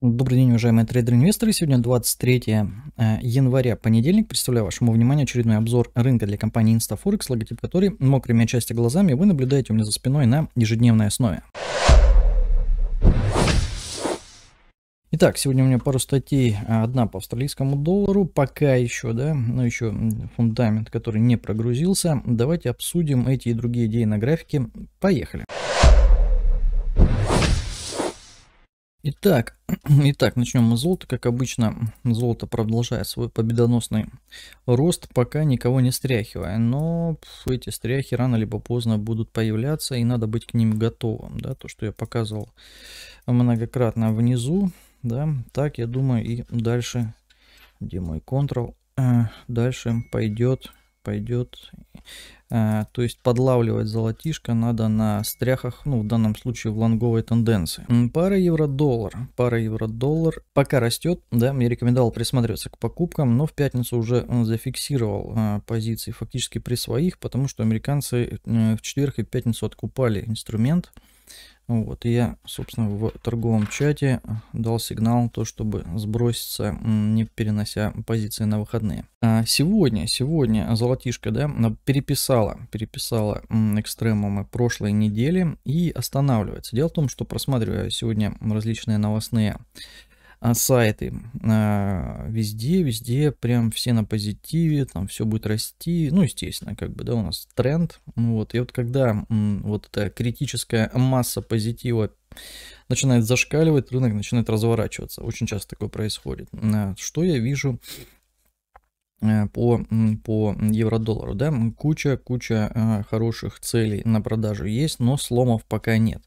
Добрый день, уважаемые трейдеры-инвесторы. Сегодня 23 э, января, понедельник. Представляю вашему вниманию очередной обзор рынка для компании InstaForex, логотип которой мокрыми отчасти глазами вы наблюдаете у меня за спиной на ежедневной основе. Итак, сегодня у меня пару статей. Одна по австралийскому доллару, пока еще, да, но еще фундамент, который не прогрузился. Давайте обсудим эти и другие идеи на графике. Поехали. Поехали. Итак, итак, начнем мы с золота. Как обычно, золото продолжает свой победоносный рост, пока никого не стряхивая. Но эти стряхи рано либо поздно будут появляться, и надо быть к ним готовым. Да? То, что я показывал многократно внизу, да? так, я думаю, и дальше, где мой Ctrl, э, дальше пойдет, пойдет Э, то есть подлавливать золотишко надо на стряхах, ну в данном случае в лонговой тенденции. Пара евро-доллар. Пара евро-доллар пока растет, да, мне рекомендовал присматриваться к покупкам, но в пятницу уже э, зафиксировал э, позиции фактически при своих, потому что американцы в четверг и пятницу откупали инструмент. Вот, и я, собственно, в торговом чате дал сигнал, то, чтобы сброситься, не перенося позиции на выходные. А сегодня, сегодня золотишко, да, переписала, переписала экстремумы прошлой недели и останавливается. Дело в том, что просматривая сегодня различные новостные а, сайты. А, везде, везде, прям все на позитиве, там все будет расти. Ну, естественно, как бы, да, у нас тренд. Ну, вот, и вот когда вот эта критическая масса позитива начинает зашкаливать, рынок начинает разворачиваться. Очень часто такое происходит. А, что я вижу э, по, по евро-доллару, да, куча, куча хороших целей на продажу есть, но сломов пока нет.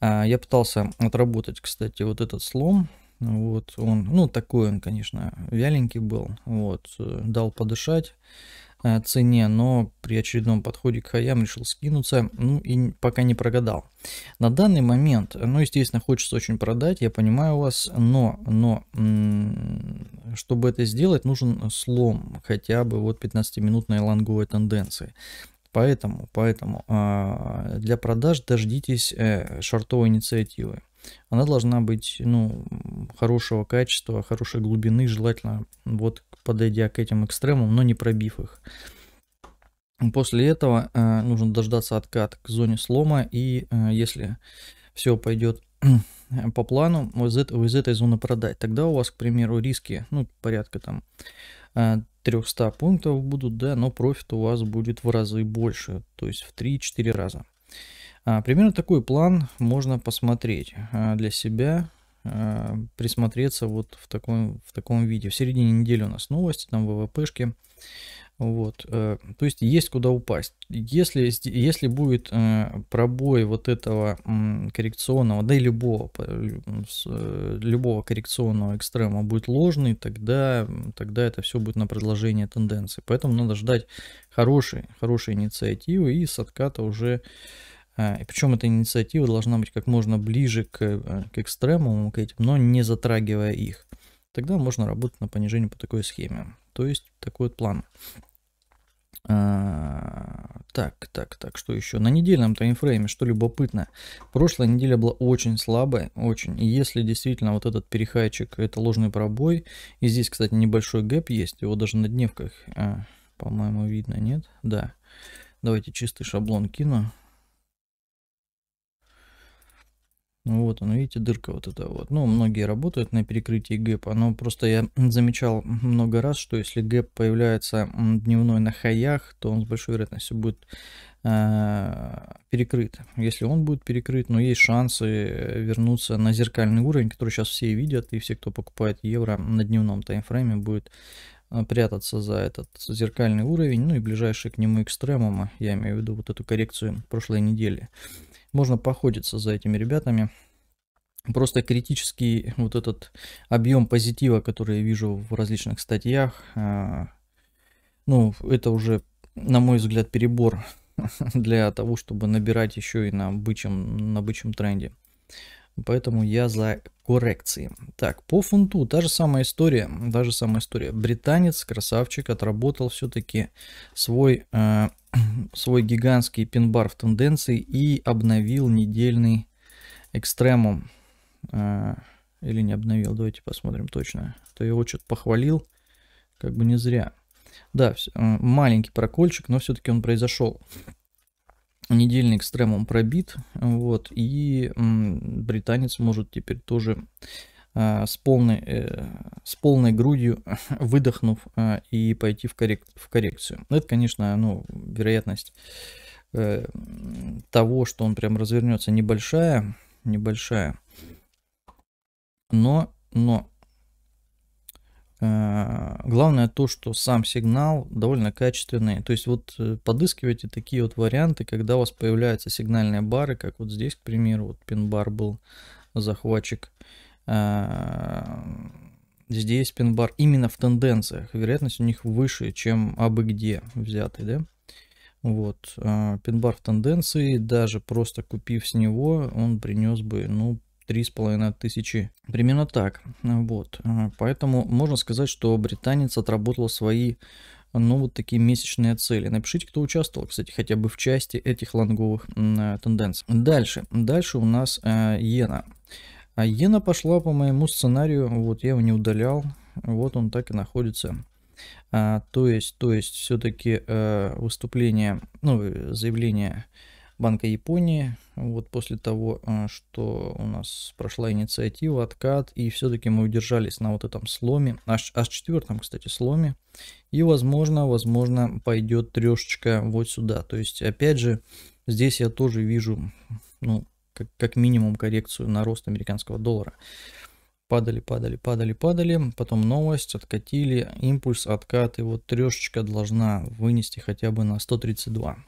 Я пытался отработать, кстати, вот этот слом, вот, он, ну, такой он, конечно, вяленький был, вот, э, дал подышать э, цене, но при очередном подходе к хаям решил скинуться, ну и пока не прогадал. На данный момент, ну естественно хочется очень продать, я понимаю вас, но, но чтобы это сделать нужен слом хотя бы вот 15-минутной лонговой тенденции. Поэтому, поэтому а, для продаж дождитесь э, шортовой инициативы она должна быть, ну, хорошего качества, хорошей глубины, желательно вот подойдя к этим экстремам, но не пробив их. После этого э, нужно дождаться откат к зоне слома, и э, если все пойдет по плану, из, этого, из этой зоны продать, тогда у вас, к примеру, риски, ну, порядка там э, 300 пунктов будут, да, но профит у вас будет в разы больше, то есть в 3-4 раза. А, примерно такой план можно посмотреть а, для себя, а, присмотреться вот в таком, в таком виде. В середине недели у нас новости, там ВВПшки. Вот, э, то есть есть куда упасть. Если, если будет э, пробой вот этого коррекционного, да и любого, э, любого коррекционного экстрема будет ложный, тогда, тогда это все будет на продолжение тенденции. Поэтому надо ждать хорошей, хорошей инициативы и с отката уже а, и причем эта инициатива должна быть как можно ближе к, э, к экстремуму, к этим, но не затрагивая их. Тогда можно работать на понижение по такой схеме. То есть такой вот план. А, так, так, так, что еще? На недельном таймфрейме, что любопытно, прошлая неделя была очень слабой, очень. И если действительно вот этот перехайчик, это ложный пробой, и здесь, кстати, небольшой гэп есть, его даже на дневках, а, по-моему, видно, нет? Да. Давайте чистый шаблон кину. Ну вот ну видите, дырка вот эта вот. Ну, многие работают на перекрытии гэпа, но просто я замечал много раз, что если гэп появляется дневной на хаях, то он с большой вероятностью будет э, перекрыт. Если он будет перекрыт, но ну, есть шансы э, вернуться на зеркальный уровень, который сейчас все видят, и все, кто покупает евро на дневном таймфрейме, будет э, прятаться за этот зеркальный уровень, ну и ближайшие к нему экстремумы, я имею в виду вот эту коррекцию прошлой недели можно походиться за этими ребятами. Просто критический вот этот объем позитива, который я вижу в различных статьях, а, ну, это уже, на мой взгляд, перебор для того, чтобы набирать еще и на бычьем, на бычьем тренде. Поэтому я за коррекции. Так, по фунту та же самая история, та же самая история. Британец, красавчик, отработал все-таки свой, э, свой гигантский пин-бар в тенденции и обновил недельный экстремум. Э, или не обновил, давайте посмотрим точно. А то его что-то похвалил, как бы не зря. Да, э, маленький прокольчик, но все-таки он произошел недельный экстремум пробит, вот, и британец может теперь тоже э, с полной, э, с полной грудью выдохнув э, и пойти в, коррек, в коррекцию. Ну, это, конечно, ну, вероятность того, что он прям развернется, небольшая, небольшая. Но, но Э, главное то, что сам сигнал довольно качественный. То есть вот э, подыскивайте такие вот варианты, когда у вас появляются сигнальные бары, как вот здесь, к примеру, вот пин-бар был захватчик. Э, здесь пин-бар именно в тенденциях. Вероятность у них выше, чем абы где взятый, да? Вот, пин-бар в тенденции, даже просто купив с него, он принес бы, ну, три с половиной тысячи. Примерно так. Вот. Поэтому можно сказать, что британец отработал свои ну, вот такие месячные цели. Напишите, кто участвовал, кстати, хотя бы в части этих лонговых э, тенденций. Дальше. Дальше у нас э, иена. А иена пошла по моему сценарию, вот я его не удалял, вот он так и находится. А, то есть, то есть все-таки э, выступление, ну, э, заявление Банка Японии, вот после того, а, что у нас прошла инициатива, откат, и все-таки мы удержались на вот этом сломе, аж, аж четвертом, кстати, сломе, и, возможно, возможно, пойдет трешечка вот сюда, то есть, опять же, здесь я тоже вижу, ну, как, как минимум коррекцию на рост американского доллара. Падали, падали, падали, падали, потом новость, откатили, импульс, откат, и вот трешечка должна вынести хотя бы на 132.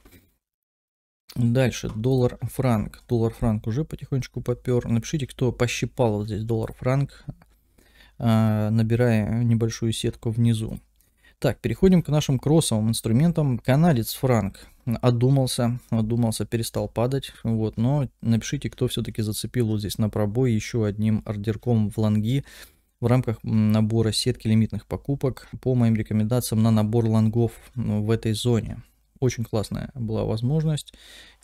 Дальше, доллар-франк. Доллар-франк уже потихонечку попер. Напишите, кто пощипал вот здесь доллар-франк, а, набирая небольшую сетку внизу. Так, переходим к нашим кроссовым инструментам. Канадец франк одумался, одумался, перестал падать. Вот, но напишите, кто все-таки зацепил вот здесь на пробой еще одним ордерком в лонги в рамках набора сетки лимитных покупок по моим рекомендациям на набор лонгов в этой зоне. Очень классная была возможность,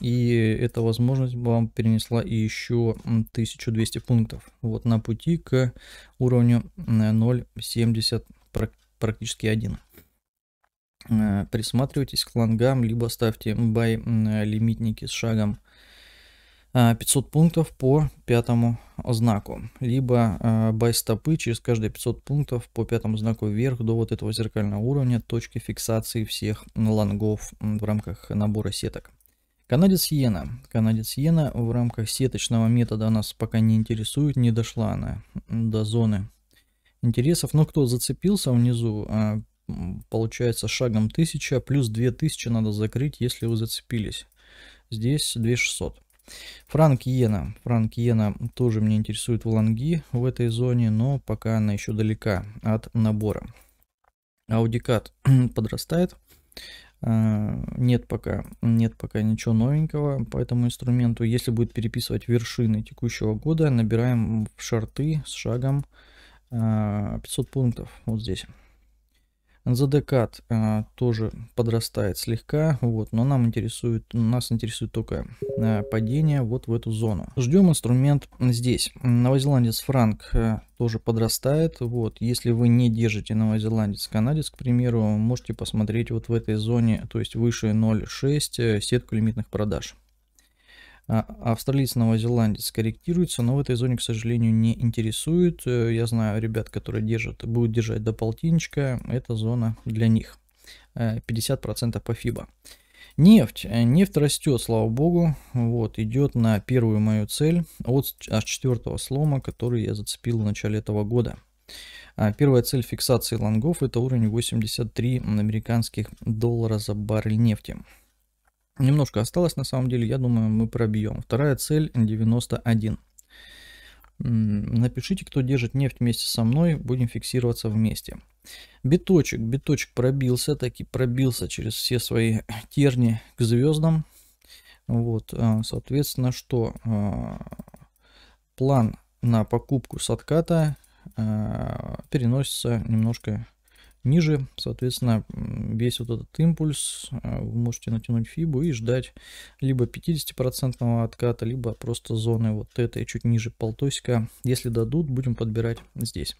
и эта возможность вам перенесла еще 1200 пунктов вот на пути к уровню 0.70 э, практически 1 э, присматривайтесь к лонгам, либо ставьте бай э, лимитники с шагом 500 э, пунктов по пятому знаку, либо э, байстопы через каждые 500 пунктов по пятому знаку вверх до вот этого зеркального уровня точки фиксации всех лонгов в рамках набора сеток. Канадец Йена. Канадец Йена в рамках сеточного метода нас пока не интересует, не дошла она до зоны интересов. Но кто зацепился внизу, э, получается шагом 1000, плюс 2000 надо закрыть, если вы зацепились. Здесь 2600. Франк иена, Франк иена тоже меня интересует в лонги в этой зоне, но пока она еще далека от набора. Аудикат подрастает. А, нет пока, нет пока ничего новенького по этому инструменту. Если будет переписывать вершины текущего года, набираем шарты с шагом 500 а, пунктов вот здесь. Задекат а, э, тоже подрастает слегка, вот, но нам интересует, нас интересует только а, падение вот в эту зону. Ждем инструмент здесь. Новозеландец франк а, тоже подрастает, вот, если вы не держите новозеландец канадец, к примеру, можете посмотреть вот в этой зоне, то есть выше 0,6 сетку лимитных продаж. А, австралиец, новозеландец корректируется, но в этой зоне, к сожалению, не интересует. Э, я знаю ребят, которые держат, будут держать до полтинничка. Это зона для них. 50% э, по ФИБА. Нефть. Э, нефть растет, слава богу. Вот, идет на первую мою цель от, от четвертого слома, который я зацепил в начале этого года. А, первая цель фиксации лонгов это уровень 83 американских доллара за баррель нефти. Немножко осталось на самом деле, я думаю, мы пробьем. Вторая цель 91. Напишите, кто держит нефть вместе со мной, будем фиксироваться вместе. Биточек, биточек пробился, таки пробился через все свои терни к звездам. Вот, э, соответственно, что э, план на покупку с э, переносится немножко ниже. Соответственно, весь вот этот импульс э, вы можете натянуть фибу и ждать либо 50% отката, либо просто зоны вот этой чуть ниже полтосика. Если дадут, будем подбирать здесь.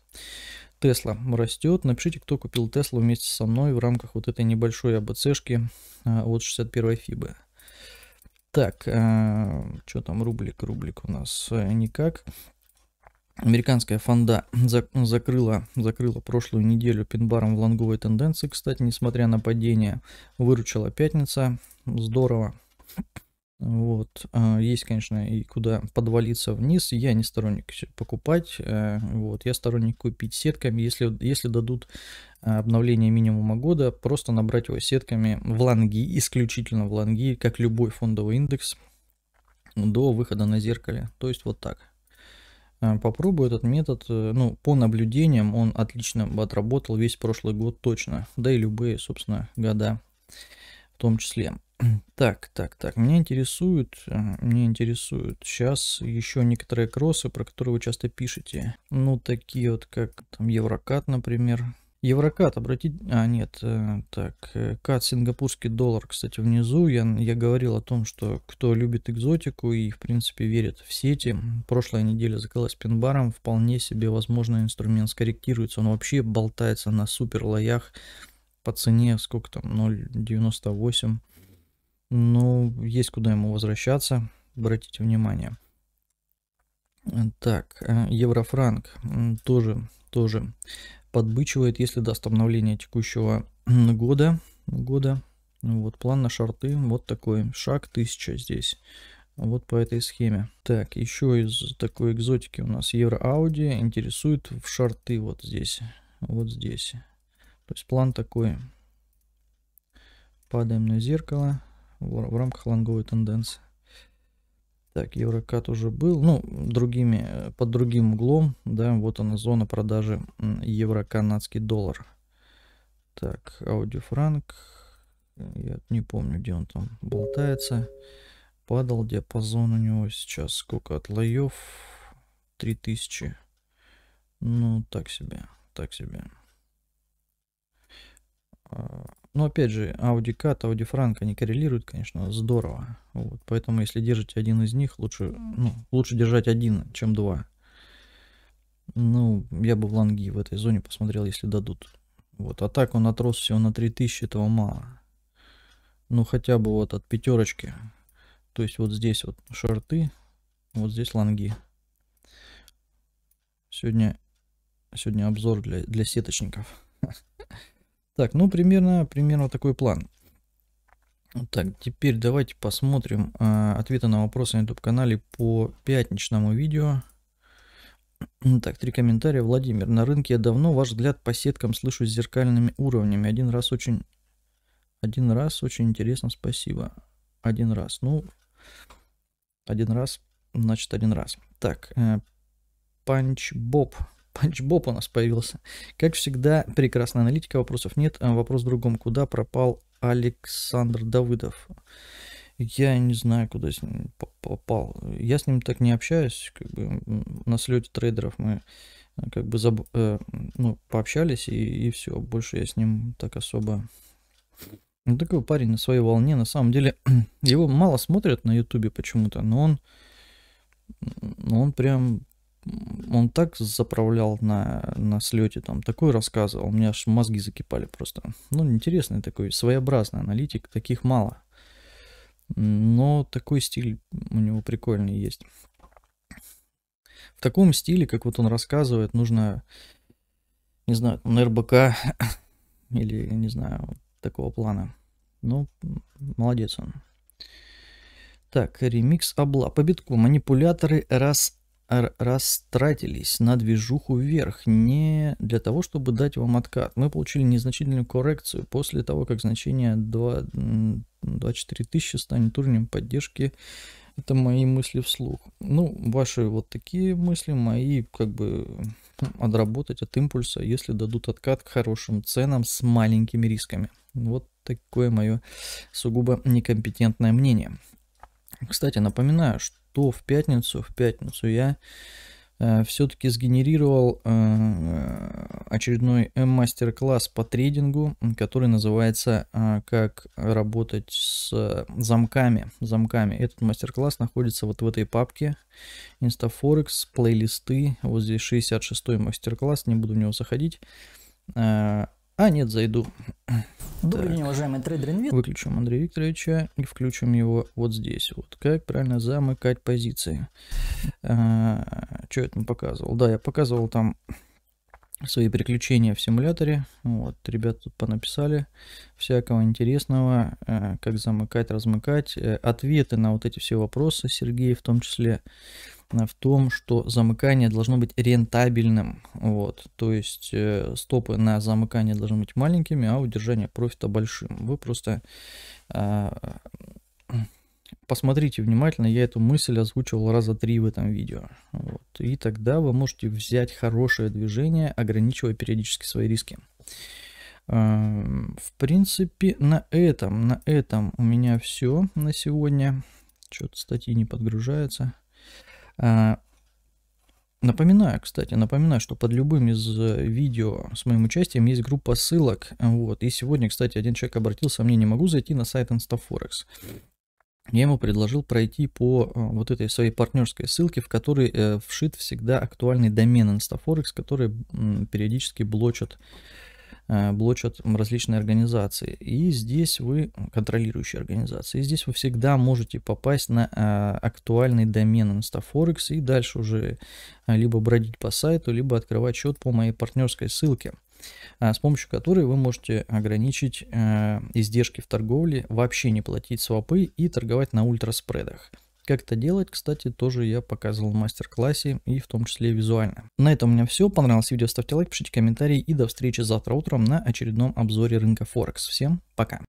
Тесла растет. Напишите, кто купил Теслу вместе со мной в рамках вот этой небольшой АБЦшки э, от 61 фибы. Так, э, что там рублик? Рублик у нас никак. Американская фонда закрыла, закрыла прошлую неделю пинбаром в лонговой тенденции, кстати, несмотря на падение, выручила пятница, здорово. Вот. А, есть, конечно, и куда подвалиться вниз. Я не сторонник покупать. Э, вот. Я сторонник купить сетками. Если, если дадут э, обновление минимума года, просто набрать его сетками в лонги, исключительно в лонги, как любой фондовый индекс, до выхода на зеркале. То есть вот так. Э, попробую этот метод, э, ну, по наблюдениям он отлично отработал весь прошлый год точно, да и любые, собственно, года в том числе. Так, так, так, меня интересует, э, меня интересует сейчас еще некоторые кроссы, про которые вы часто пишете. Ну, такие вот, как там Еврокат, например, Еврокат, обратить... А, нет, э, так, э, кат сингапурский доллар, кстати, внизу. Я, я говорил о том, что кто любит экзотику и, в принципе, верит в сети. Прошлая неделя закрылась пинбаром, Вполне себе, возможно, инструмент скорректируется. Он вообще болтается на супер лоях по цене, сколько там, 0,98. Ну, есть куда ему возвращаться, обратите внимание. Так, э, еврофранк тоже, тоже подбычивает, если даст обновление текущего года. года. Вот план на шарты, вот такой, шаг 1000 здесь. Вот по этой схеме. Так, еще из такой экзотики у нас Евро audi интересует в шарты вот здесь. Вот здесь. То есть план такой. Падаем на зеркало в рамках лонговой тенденции. Так, еврокат уже был, ну, другими, под другим углом, да, вот она зона продажи евро-канадский доллар. Так, аудиофранк, э, я не помню, где он там болтается. Падал диапазон у него сейчас сколько от лоев? 3000. Ну, так себе, так себе. А, но ну, опять же, Audi Cat, Audi Frank, они коррелируют, конечно, здорово. Вот, поэтому, если держите один из них, лучше, ну, лучше держать один, чем два. Ну, я бы в лонги в этой зоне посмотрел, если дадут. Вот, а так он отрос всего на 3000, этого мало. Ну, хотя бы вот от пятерочки. То есть вот здесь вот шорты, вот здесь лонги. Сегодня, сегодня обзор для, для сеточников. Так, ну примерно, примерно такой план. Так, теперь давайте посмотрим э, ответы на вопросы на YouTube-канале по пятничному видео. Так, три комментария. Владимир, на рынке я давно, ваш взгляд по сеткам слышу с зеркальными уровнями. Один раз очень... Один раз очень интересно, спасибо. Один раз. Ну, один раз, значит, один раз. Так, э, Панч Боб Спанч Боб у нас появился. Как всегда, прекрасная аналитика, вопросов нет. А вопрос в другом. Куда пропал Александр Давыдов? Я не знаю, куда с ним попал. Я с ним так не общаюсь. Как бы на слете трейдеров мы э, как бы заб... э, ну, пообщались и, и все. Больше я с ним так особо... Ну, такой парень на своей волне. На самом деле, его мало смотрят на ютубе почему-то, но он... Но он прям он так заправлял на, на слете, там, такой рассказывал, у меня аж мозги закипали просто. Ну, интересный такой, своеобразный аналитик, таких мало. Но такой стиль у него прикольный есть. В таком стиле, как вот он рассказывает, нужно, не знаю, на РБК или, не знаю, такого плана. Ну, молодец он. Так, ремикс обла. По битку манипуляторы раз растратились на движуху вверх не для того, чтобы дать вам откат. Мы получили незначительную коррекцию после того, как значение 2, 24 тысячи станет уровнем поддержки. Это мои мысли вслух. Ну, ваши вот такие мысли, мои как бы отработать от импульса, если дадут откат к хорошим ценам с маленькими рисками. Вот такое мое сугубо некомпетентное мнение. Кстати, напоминаю, что то в пятницу, в пятницу я э, все-таки сгенерировал э, очередной мастер-класс по трейдингу, который называется э, «Как работать с замками». замками. Этот мастер-класс находится вот в этой папке InstaForex, плейлисты. Вот здесь 66-й мастер-класс, не буду в него заходить э, а, нет, зайду. Добрый день, уважаемый трейдер инвестор. Выключим Андрея Викторовича и включим его вот здесь. Вот как правильно замыкать позиции. А, что я там показывал? Да, я показывал там свои приключения в симуляторе. Вот, ребят тут понаписали всякого интересного, а, как замыкать, размыкать. Э, ответы на вот эти все вопросы, Сергей в том числе в том, что замыкание должно быть рентабельным. Вот. То есть э, стопы на замыкание должны быть маленькими, а удержание профита большим. Вы просто а, посмотрите внимательно, я эту мысль озвучивал раза три в этом видео. Вот. И тогда вы можете взять хорошее движение, ограничивая периодически свои риски. А, в принципе, на этом, на этом у меня все на сегодня. Что-то статьи не подгружаются. А, напоминаю, кстати, напоминаю, что под любым из э, видео с моим участием есть группа ссылок. Вот. И сегодня, кстати, один человек обратился, мне не могу зайти на сайт InstaForex. Я ему предложил пройти по э, вот этой своей партнерской ссылке, в которой э, вшит всегда актуальный домен InstaForex, который периодически блочат Э, блочат различные организации. И здесь вы, контролирующие организации, и здесь вы всегда можете попасть на э, актуальный домен InstaForex и дальше уже э, либо бродить по сайту, либо открывать счет по моей партнерской ссылке с помощью которой вы можете ограничить издержки в торговле, вообще не платить свопы и торговать на ультраспредах. Как это делать, кстати, тоже я показывал в мастер-классе и в том числе визуально. На этом у меня все. Понравилось видео, ставьте лайк, пишите комментарии и до встречи завтра утром на очередном обзоре рынка Форекс. Всем пока!